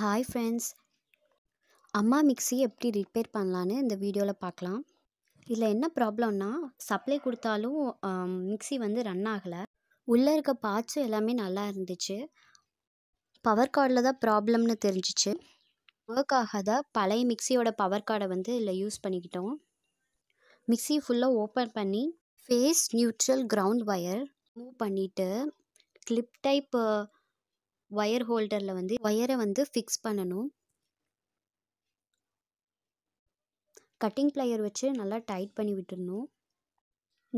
hi friends அம்மா mixie எப்படி repair பண்ணலான்னு இந்த வீடியோவில் பார்க்கலாம் இதில் என்ன ப்ராப்ளம்னா சப்ளை கொடுத்தாலும் மிக்சி வந்து ரன் ஆகலை உள்ளே இருக்க பார்ட்ஸு எல்லாமே நல்லா இருந்துச்சு பவர் கார்டில் தான் ப்ராப்ளம்னு தெரிஞ்சிச்சு ஒர்க் ஆகாத பழைய மிக்சியோட பவர் கார்டை வந்து இதில் யூஸ் பண்ணிக்கிட்டோம் மிக்சி ஃபுல்லாக ஓப்பன் பண்ணி phase neutral ground wire move பண்ணிவிட்டு கிளிப் டைப்பு ஒயர் ஹோல்டரில் வந்து ஒயரை வந்து ஃபிக்ஸ் பண்ணணும் கட்டிங் பிளையர் வச்சு நல்லா டைட் பண்ணி விட்டுடணும்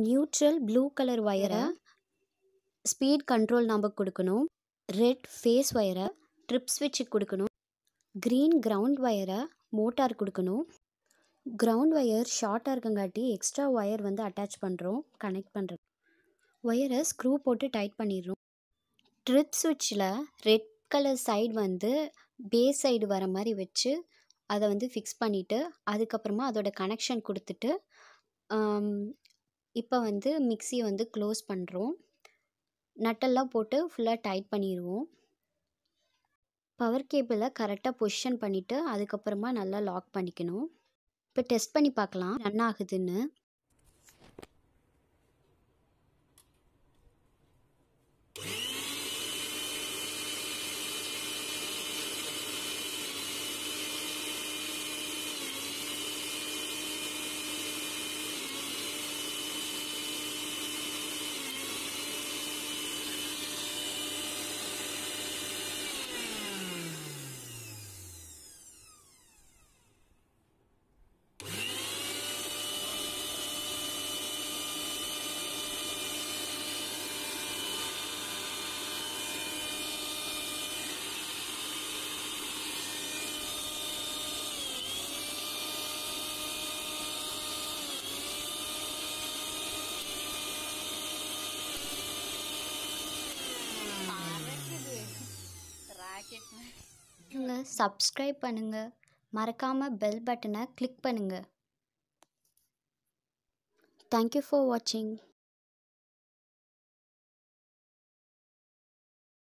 நியூட்ரல் ப்ளூ கலர் ஒயரை ஸ்பீட் கண்ட்ரோல் நம்ப கொடுக்கணும் ரெட் ஃபேஸ் ஒயரை ட்ரிப் ஸ்விட்சுக்கு கொடுக்கணும் க்ரீன் கிரவுண்ட் ஒயரை மோட்டார் கொடுக்கணும் கிரவுண்ட் ஒயர் ஷார்ட்டாக இருக்கங்காட்டி எக்ஸ்ட்ரா ஒயர் வந்து அட்டாச் பண்ணுறோம் கனெக்ட் பண்ணுறோம் ஒயரை ஸ்க்ரூ போட்டு டைட் பண்ணிடுறோம் ட்ரிப் சுவிட்ச்சில் ரெட் கலர் சைடு வந்து பேஸ் சைடு வர மாதிரி வச்சு அதை வந்து ஃபிக்ஸ் பண்ணிவிட்டு அதுக்கப்புறமா அதோடய கனெக்ஷன் கொடுத்துட்டு இப்போ வந்து மிக்ஸியை வந்து க்ளோஸ் பண்ணுறோம் நட்டெல்லாம் போட்டு ஃபுல்லாக டைட் பண்ணிடுவோம் பவர் கேபிளை கரெக்டாக பொசிஷன் பண்ணிவிட்டு அதுக்கப்புறமா நல்லா லாக் பண்ணிக்கணும் இப்போ டெஸ்ட் பண்ணி பார்க்கலாம் ரன் ஆகுதுன்னு சேனலுக்கு சப்ஸ்கிரைப் பண்ணுங்கள் மறக்காமல் பெல் பட்டனை கிளிக் பண்ணுங்கள் தேங்க்யூ ஃபார் வாட்சிங்